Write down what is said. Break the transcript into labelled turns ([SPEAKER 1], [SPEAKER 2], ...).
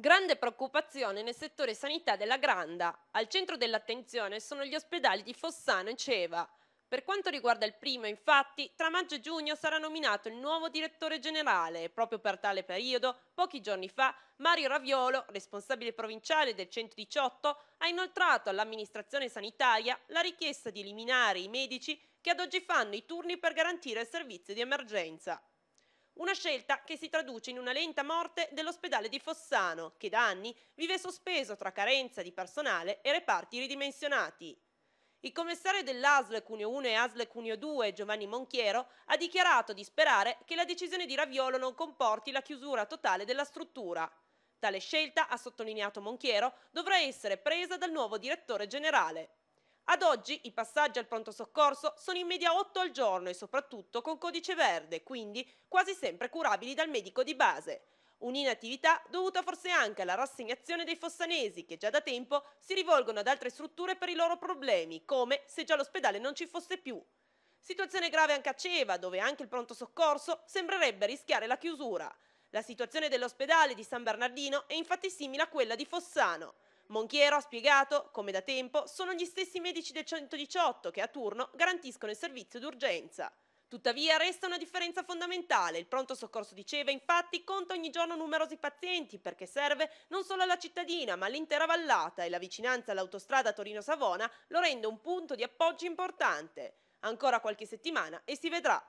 [SPEAKER 1] Grande preoccupazione nel settore sanità della Granda. Al centro dell'attenzione sono gli ospedali di Fossano e Ceva. Per quanto riguarda il primo, infatti, tra maggio e giugno sarà nominato il nuovo direttore generale proprio per tale periodo, pochi giorni fa, Mario Raviolo, responsabile provinciale del 118, ha inoltrato all'amministrazione sanitaria la richiesta di eliminare i medici che ad oggi fanno i turni per garantire il servizio di emergenza. Una scelta che si traduce in una lenta morte dell'ospedale di Fossano, che da anni vive sospeso tra carenza di personale e reparti ridimensionati. Il commissario dell'ASL Cuneo 1 e ASL Cuneo 2, Giovanni Monchiero, ha dichiarato di sperare che la decisione di Raviolo non comporti la chiusura totale della struttura. Tale scelta, ha sottolineato Monchiero, dovrà essere presa dal nuovo direttore generale. Ad oggi i passaggi al pronto soccorso sono in media 8 al giorno e soprattutto con codice verde, quindi quasi sempre curabili dal medico di base. Un'inattività dovuta forse anche alla rassegnazione dei fossanesi che già da tempo si rivolgono ad altre strutture per i loro problemi, come se già l'ospedale non ci fosse più. Situazione grave anche a Ceva, dove anche il pronto soccorso sembrerebbe rischiare la chiusura. La situazione dell'ospedale di San Bernardino è infatti simile a quella di Fossano. Monchiero ha spiegato come da tempo sono gli stessi medici del 118 che a turno garantiscono il servizio d'urgenza. Tuttavia resta una differenza fondamentale. Il pronto soccorso di Ceva infatti conta ogni giorno numerosi pazienti perché serve non solo alla cittadina ma all'intera vallata e la vicinanza all'autostrada Torino-Savona lo rende un punto di appoggio importante. Ancora qualche settimana e si vedrà.